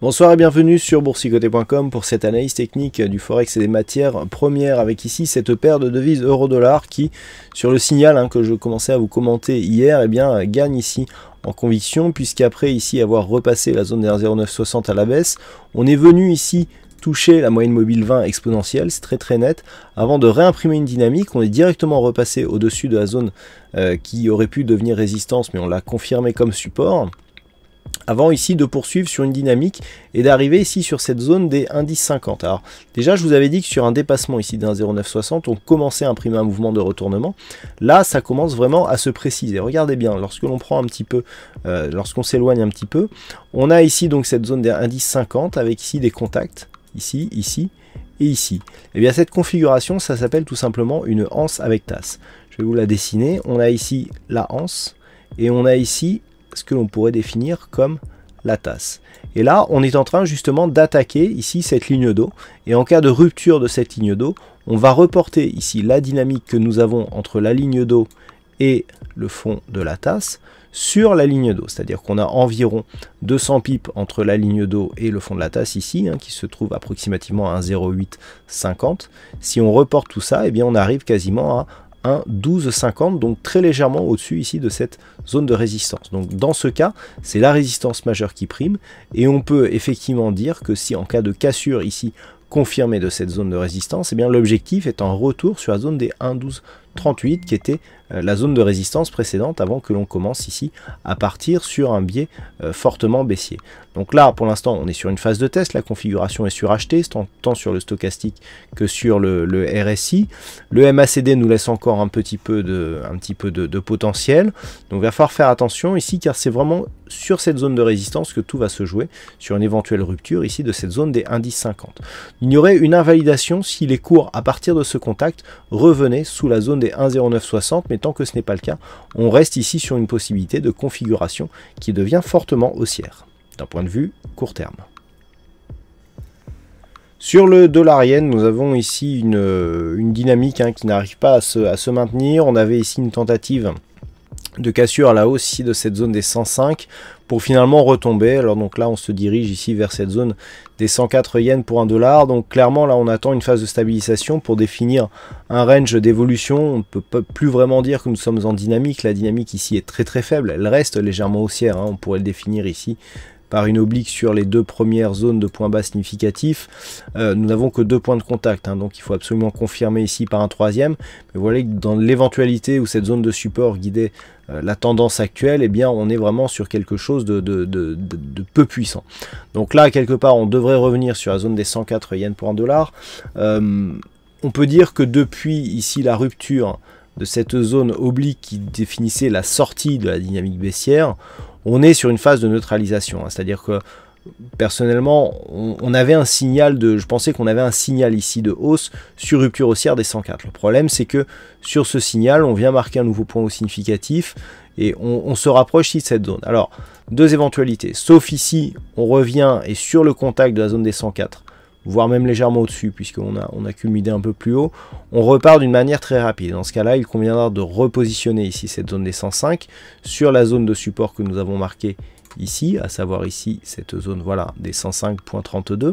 Bonsoir et bienvenue sur boursicoté.com pour cette analyse technique du forex et des matières premières avec ici cette paire de devises euro-dollar qui sur le signal hein, que je commençais à vous commenter hier et eh bien gagne ici en conviction puisqu'après ici avoir repassé la zone des 0,960 à la baisse on est venu ici toucher la moyenne mobile 20 exponentielle, c'est très très net. Avant de réimprimer une dynamique, on est directement repassé au-dessus de la zone euh, qui aurait pu devenir résistance, mais on l'a confirmé comme support avant ici de poursuivre sur une dynamique et d'arriver ici sur cette zone des indices 50. Alors déjà je vous avais dit que sur un dépassement ici d'un 0,960 on commençait à imprimer un mouvement de retournement. Là ça commence vraiment à se préciser. Regardez bien lorsque l'on prend un petit peu, euh, lorsqu'on s'éloigne un petit peu, on a ici donc cette zone des indices 50 avec ici des contacts, ici, ici et ici. Et eh bien cette configuration ça s'appelle tout simplement une hanse avec tasse. Je vais vous la dessiner. On a ici la hanse et on a ici ce que l'on pourrait définir comme la tasse. Et là, on est en train justement d'attaquer ici cette ligne d'eau. Et en cas de rupture de cette ligne d'eau, on va reporter ici la dynamique que nous avons entre la ligne d'eau et le fond de la tasse sur la ligne d'eau. C'est-à-dire qu'on a environ 200 pipes entre la ligne d'eau et le fond de la tasse ici, hein, qui se trouve approximativement à 1,0850. Si on reporte tout ça, et eh bien on arrive quasiment à 12,50, donc très légèrement au-dessus ici de cette zone de résistance. Donc dans ce cas, c'est la résistance majeure qui prime, et on peut effectivement dire que si en cas de cassure ici confirmée de cette zone de résistance, et eh bien l'objectif est en retour sur la zone des 1,12 38 qui était euh, la zone de résistance précédente avant que l'on commence ici à partir sur un biais euh, fortement baissier. Donc là pour l'instant on est sur une phase de test, la configuration est surachetée tant sur le stochastique que sur le, RSI. Le MACD nous laisse encore un petit peu de, un petit peu de, potentiel donc il va falloir faire attention ici car c'est vraiment sur cette zone de résistance que tout va se jouer sur une éventuelle rupture ici de cette zone des indices 50. Il y aurait une invalidation si les cours à partir de ce contact revenaient sous la zone des 1,0960, mais tant que ce n'est pas le cas, on reste ici sur une possibilité de configuration qui devient fortement haussière, d'un point de vue court terme. Sur le dollar nous avons ici une, euh, dynamique hein, qui n'arrive pas à se, maintenir. On avait ici une tentative de cassure à la hausse ici de cette zone des 105 pour finalement retomber. Alors donc là on se dirige ici vers cette zone des 104 yens pour 1 dollar. Donc clairement là on attend une phase de stabilisation pour définir un range d'évolution. On ne peut plus vraiment dire que nous sommes en dynamique. La dynamique ici est très très faible. Elle reste légèrement haussière. Hein. On pourrait le définir ici par une oblique sur les deux premières zones de points bas significatifs. Euh, nous n'avons que deux points de contact, hein. donc il faut absolument confirmer ici par un troisième. Mais voilà que dans l'éventualité où cette zone de support guidée euh, la tendance actuelle, eh bien, on est vraiment sur quelque chose de, peu puissant. Donc là, quelque part, on devrait revenir sur la zone des 104 yens pour un dollar. Euh, on peut dire que depuis ici la rupture de cette zone oblique qui définissait la sortie de la dynamique baissière, on est sur une phase de neutralisation. Hein. C'est-à-dire que personnellement, on, avait un signal de, je pensais qu'on avait un signal ici de hausse sur rupture haussière des 104. Le problème, c'est que sur ce signal, on vient marquer un nouveau point significatif et on, se rapproche ici de cette zone. Alors, deux éventualités. Sauf ici, on revient et sur le contact de la zone des 104, voire même légèrement au-dessus, puisqu'on a, on a un peu plus haut, on repart d'une manière très rapide. Dans ce cas-là, il conviendra de repositionner ici cette zone des 105 sur la zone de support que nous avons marquée ici, à savoir ici, cette zone voilà, des 105.32.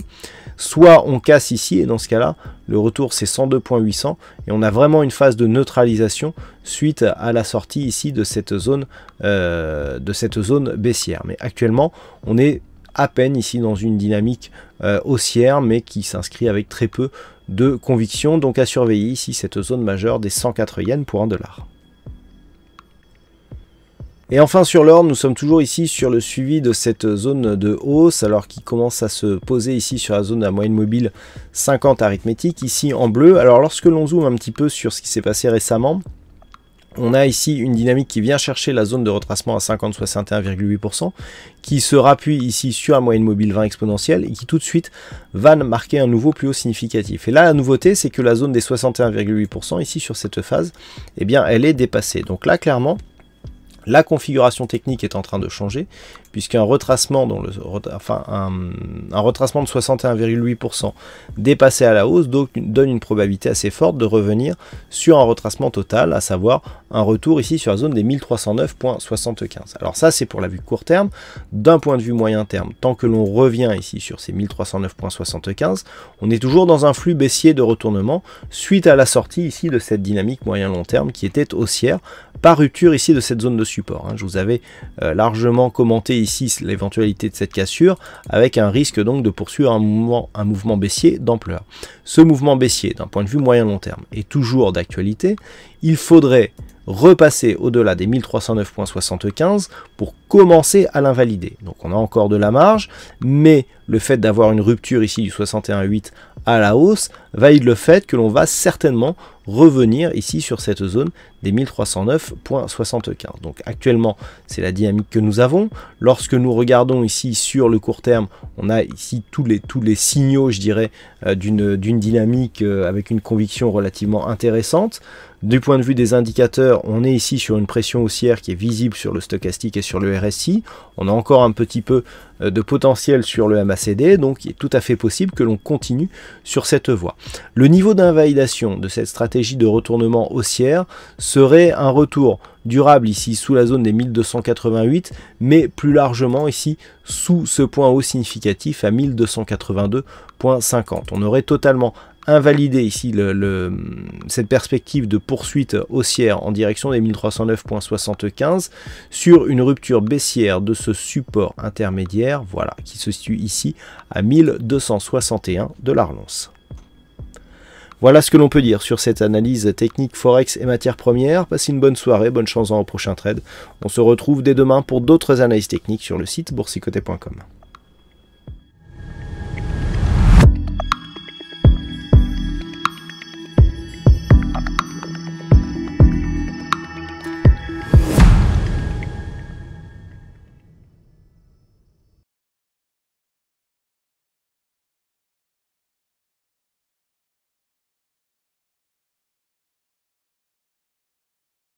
Soit on casse ici, et dans ce cas-là, le retour c'est 102.800, et on a vraiment une phase de neutralisation suite à la sortie ici de cette zone, euh, de cette zone baissière. Mais actuellement, on est à peine ici dans une dynamique euh, haussière, mais qui s'inscrit avec très peu de conviction, donc à surveiller ici cette zone majeure des 104 yens pour 1 dollar. Et enfin sur l'or nous sommes toujours ici sur le suivi de cette zone de hausse, alors qui commence à se poser ici sur la zone de la moyenne mobile 50 arithmétique, ici en bleu. Alors lorsque l'on zoome un petit peu sur ce qui s'est passé récemment, on a ici une dynamique qui vient chercher la zone de retracement à 50-61,8%, qui se rappuie ici sur la moyenne mobile 20 exponentielle et qui tout de suite va marquer un nouveau plus haut significatif. Et là, la nouveauté, c'est que la zone des 61,8% ici sur cette phase, eh bien, elle est dépassée. Donc là, clairement, la configuration technique est en train de changer, puisqu'un retracement, dont le, enfin, un, retracement de 61,8% dépassé à la hausse donc, donne une probabilité assez forte de revenir sur un retracement total, à savoir un retour ici sur la zone des 1309,75. Alors ça, c'est pour la vue court terme. D'un point de vue moyen terme, tant que l'on revient ici sur ces 1309,75, on est toujours dans un flux baissier de retournement suite à la sortie ici de cette dynamique moyen-long terme qui était haussière par rupture ici de cette zone de support. Hein. Je vous avais euh, largement commenté ici l'éventualité de cette cassure avec un risque donc de poursuivre un un mouvement baissier d'ampleur. Ce mouvement baissier d'un point de vue moyen long terme est toujours d'actualité il faudrait repasser au-delà des 1309.75 pour commencer à l'invalider. Donc on a encore de la marge, mais le fait d'avoir une rupture ici du 61.8 à la hausse valide le fait que l'on va certainement revenir ici sur cette zone des 1309.75. Donc actuellement, c'est la dynamique que nous avons. Lorsque nous regardons ici sur le court terme, on a ici tous les, tous les signaux, je dirais, euh, d'une dynamique euh, avec une conviction relativement intéressante. Du point de vue des indicateurs, on est ici sur une pression haussière qui est visible sur le stochastique et sur le RSI. On a encore un petit peu euh, de potentiel sur le MACD, donc il est tout à fait possible que l'on continue sur cette voie. Le niveau d'invalidation de cette stratégie de retournement haussière serait un retour durable ici sous la zone des 1288, mais plus largement ici sous ce point haut significatif à 1282.50. On aurait totalement invalider ici le, cette perspective de poursuite haussière en direction des 1309.75 sur une rupture baissière de ce support intermédiaire, voilà, qui se situe ici à 1261 de l'Arlonce. Voilà ce que l'on peut dire sur cette analyse technique Forex et matières premières. Passez une bonne soirée, bonne chance en prochain trade. On se retrouve dès demain pour d'autres analyses techniques sur le site boursicoté.com.